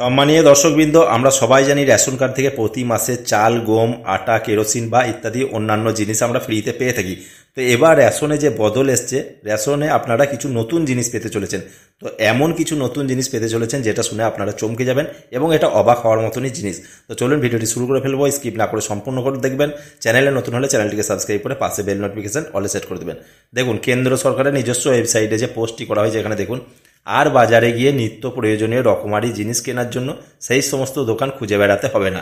সম্মানীয় দর্শকবৃন্দ আমরা সবাই জানি রেশন কার্ড থেকে প্রতি মাসে চাল গম আটা কেরোসিন বা ইত্যাদি অন্যান্য জিনিস আমরা ফ্রিতে পেয়ে থাকি তো এবার রেশনে যে বদল এসছে রেশনে আপনারা কিছু নতুন জিনিস পেতে চলেছেন তো এমন কিছু নতুন জিনিস পেতে চলেছেন যেটা শুনে আপনারা চমকে যাবেন এবং এটা অবাক হওয়ার মতনই জিনিস তো চলুন ভিডিওটি শুরু করে ফেলবো স্কিপ না করে সম্পূর্ণ করে দেখবেন চ্যানেলে নতুন হলে চ্যানেলটিকে সাবস্ক্রাইব করে পাশে বেল নোটিফিকেশন অলে সেট করে দেবেন দেখুন কেন্দ্র সরকারের নিজস্ব ওয়েবসাইটে যে পোস্টটি করা হয়েছে এখানে দেখুন আর বাজারে গিয়ে নিত্য প্রয়োজনীয় রকমারি জিনিস কেনার জন্য সেই সমস্ত দোকান খুঁজে বেড়াতে হবে না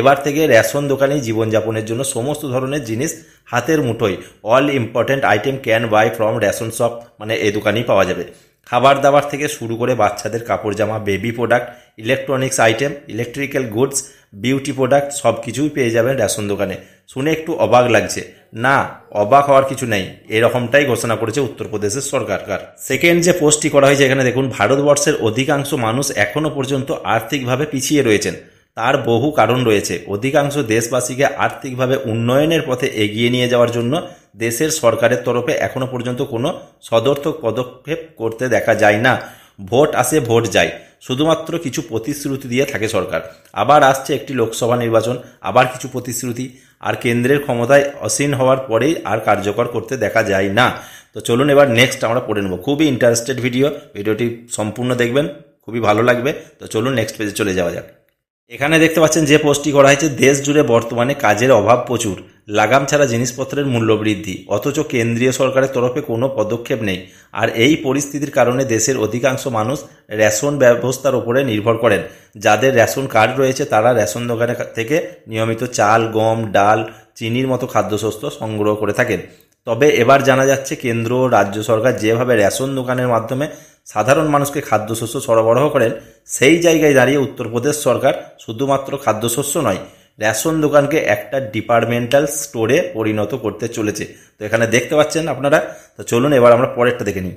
এবার থেকে রেশন দোকানেই জীবনযাপনের জন্য সমস্ত ধরনের জিনিস হাতের মুঠোয় all important item can buy from ration shop মানে এই দোকানেই পাওয়া যাবে খাবার দাবার থেকে শুরু করে বাচ্চাদের কাপড় জামা baby product electronics item electrical goods beauty product সব কিছুই পেয়ে যাবেন রেশন দোকানে শুনে একটু অবাক লাগছে না অবাক হওয়ার কিছু নেই এরকমটাই ঘোষণা করেছে উত্তরপ্রদেশের সরকারকার সেকেন্ড যে পোস্টটি করা হয়েছে এখানে দেখুন ভারতবর্ষের অধিকাংশ মানুষ এখনও পর্যন্ত আর্থিকভাবে পিছিয়ে রয়েছেন তার বহু কারণ রয়েছে অধিকাংশ দেশবাসীকে আর্থিকভাবে উন্নয়নের পথে এগিয়ে নিয়ে যাওয়ার জন্য দেশের সরকারের তরফে এখনও পর্যন্ত কোনো সদর্থক পদক্ষেপ করতে দেখা যায় না ভোট আসে ভোট যায় শুধুমাত্র কিছু প্রতিশ্রুতি দিয়ে থাকে সরকার আবার আসছে একটি লোকসভা নির্বাচন আবার কিছু প্রতিশ্রুতি আর কেন্দ্রের ক্ষমতায় অসীন হওয়ার পরেই আর কার্যকর করতে দেখা যায় না তো চলুন এবার নেক্সট আমরা পড়ে নেব খুবই ইন্টারেস্টেড ভিডিও ভিডিওটি সম্পূর্ণ দেখবেন খুবই ভালো লাগবে তো চলুন নেক্সট পেজে চলে যাওয়া যাক এখানে দেখতে পাচ্ছেন যে পোস্টটি করা হয়েছে দেশ জুড়ে বর্তমানে কাজের অভাব প্রচুর লাগাম ছাড়া জিনিসপত্রের মূল্য বৃদ্ধি অথচ কেন্দ্রীয় সরকারের তরফে কোনো পদক্ষেপ নেই আর এই পরিস্থিতির কারণে দেশের অধিকাংশ মানুষ রেশন ব্যবস্থার ওপরে নির্ভর করেন যাদের রেশন কার্ড রয়েছে তারা রেশন দোকানে থেকে নিয়মিত চাল গম ডাল চিনির মতো খাদ্যশস্য সংগ্রহ করে থাকেন তবে এবার জানা যাচ্ছে কেন্দ্র রাজ্য সরকার যেভাবে রেশন দোকানের মাধ্যমে সাধারণ মানুষকে খাদ্যশস্য সরবরাহ করেন সেই জায়গায় দাঁড়িয়ে উত্তরপ্রদেশ সরকার শুধুমাত্র খাদ্যশস্য নয় রেশন দোকানকে একটা ডিপার্টমেন্টাল স্টোরে পরিণত করতে চলেছে তো এখানে দেখতে পাচ্ছেন আপনারা তো চলুন এবার আমরা পরেরটা দেখে নিই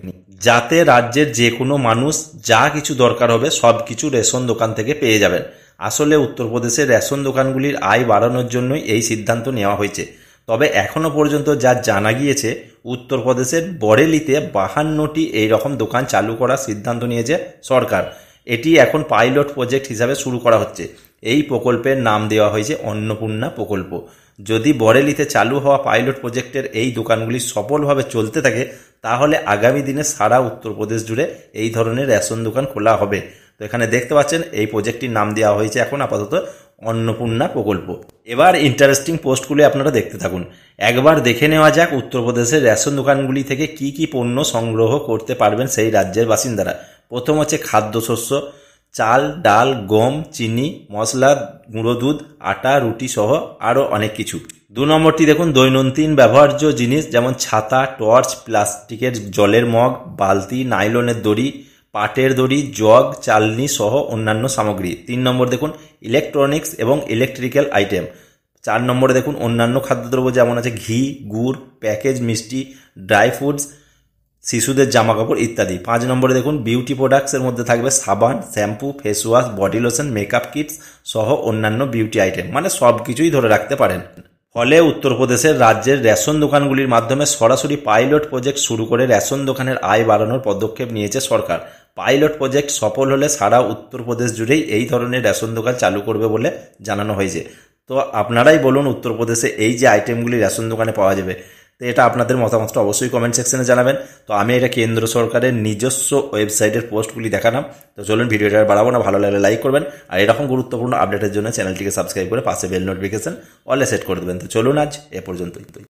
যাতে রাজ্যের যে কোনো মানুষ যা কিছু দরকার হবে সব কিছু রেশন দোকান থেকে পেয়ে যাবেন আসলে উত্তরপ্রদেশের রেশন দোকানগুলির আয় বাড়ানোর জন্যই এই সিদ্ধান্ত নেওয়া হয়েছে তবে এখনও পর্যন্ত যা জানা গিয়েছে উত্তরপ্রদেশের বরেলিতে বাহান্নটি এই রকম দোকান চালু করার সিদ্ধান্ত নিয়েছে সরকার এটি এখন পাইলট প্রজেক্ট হিসাবে শুরু করা হচ্ছে এই প্রকল্পের নাম দেওয়া হয়েছে অন্নপূর্ণা প্রকল্প যদি বরেলিতে চালু হওয়া পাইলট প্রজেক্টের এই দোকানগুলি সফলভাবে চলতে থাকে তাহলে আগামী দিনে সারা উত্তরপ্রদেশ জুড়ে এই ধরনের রেশন দোকান খোলা হবে তো এখানে দেখতে পাচ্ছেন এই প্রজেক্টটির নাম দেওয়া হয়েছে এখন আপাতত অন্নপূর্ণা প্রকল্প এবার ইন্টারেস্টিং পোস্টগুলি আপনারা দেখতে থাকুন একবার দেখে নেওয়া যাক উত্তরপ্রদেশের রেশন দোকানগুলি থেকে কি কি পণ্য সংগ্রহ করতে পারবেন সেই রাজ্যের বাসিন্দারা প্রথম হচ্ছে খাদ্যশস্য চাল ডাল গম চিনি মশলা গুঁড়ো দুধ আটা রুটি সহ আরও অনেক কিছু দু নম্বরটি দেখুন দৈনন্দিন ব্যবহার্য জিনিস যেমন ছাতা টর্চ প্লাস্টিকের জলের মগ বালতি নাইলনের দড়ি পাটের দড়ি জগ চালনি সহ অন্যান্য সামগ্রী তিন নম্বর দেখুন ইলেকট্রনিক্স এবং ইলেকট্রিক্যাল আইটেম চার নম্বরে দেখুন অন্যান্য খাদ্যদ্রব্য যেমন আছে ঘি গুড় প্যাকেজ মিষ্টি ড্রাই ফ্রুটস শিশুদের জামা কাপড় ইত্যাদি পাঁচ নম্বরে দেখুন বিউটি প্রোডাক্টসের মধ্যে থাকবে সাবান shampoo face wash body lotion makeup kits সহ অন্যান্য বিউটি আইটেম মানে সব কিছুই ধরে রাখতে পারেন ফলে উত্তরপ্রদেশের রাজ্যের রেশন দোকানগুলির মাধ্যমে সরাসরি পাইলট প্রজেক্ট শুরু করে রেশন দোকানের আয় বাড়ানোর পদক্ষেপ নিয়েছে সরকার পাইলট প্রজেক্ট সফল হলে সারা উত্তরপ্রদেশ জুড়েই এই ধরনের রেশন দোকান চালু করবে বলে জানানো হয়েছে তো আপনারাই বলুন উত্তরপ্রদেশে এই যে আইটেমগুলি রেশন দোকানে পাওয়া যাবে তো এটা আপনাদের মতামতটা অবশ্যই কমেন্ট সেকশনে জানাবেন তো আমি এটা কেন্দ্র সরকারের নিজস্ব ওয়েবসাইটের পোস্টগুলি দেখালাম তো চলুন ভিডিওটা বাড়াবো না ভালো লাগলে লাইক করবেন আর এরকম গুরুত্বপূর্ণ আপডেটের জন্য চ্যানেলটিকে সাবস্ক্রাইব করে পাশে বেল নোটিফিকেশন অলে সেট করে দেবেন তো চলুন আজ এ পর্যন্তই